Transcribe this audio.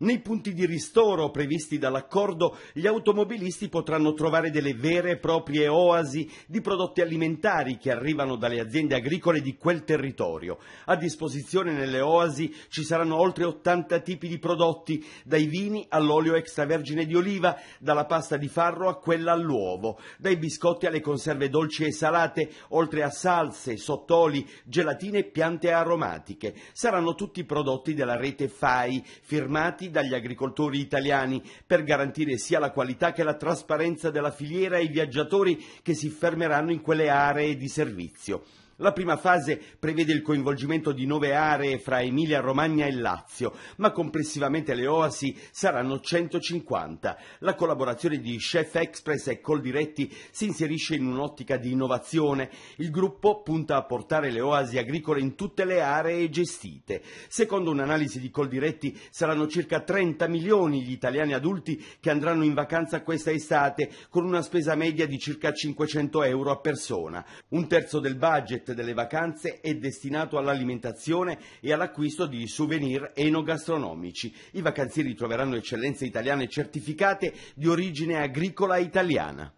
Nei punti di ristoro previsti dall'accordo, gli automobilisti potranno trovare delle vere e proprie oasi di prodotti alimentari che arrivano dalle aziende agricole di quel territorio. A disposizione nelle oasi ci saranno oltre 80 tipi di prodotti, dai vini all'olio extravergine di oliva, dalla pasta di farro a quella all'uovo, dai biscotti alle conserve dolci e salate, oltre a salse, sottoli, gelatine e piante aromatiche. Saranno tutti prodotti della rete FAI, firmati sfida agli agricoltori italiani per garantire sia la qualità che la trasparenza della filiera ai viaggiatori che si fermeranno in quelle aree di servizio. La prima fase prevede il coinvolgimento di nove aree fra Emilia Romagna e Lazio, ma complessivamente le oasi saranno 150. La collaborazione di Chef Express e Coldiretti si inserisce in un'ottica di innovazione. Il gruppo punta a portare le oasi agricole in tutte le aree gestite. Secondo un'analisi di Coldiretti saranno circa 30 milioni gli italiani adulti che andranno in vacanza questa estate con una spesa media di circa 500 euro a persona. Un terzo del budget delle vacanze è destinato all'alimentazione e all'acquisto di souvenir enogastronomici. I vacanzieri troveranno eccellenze italiane certificate di origine agricola italiana.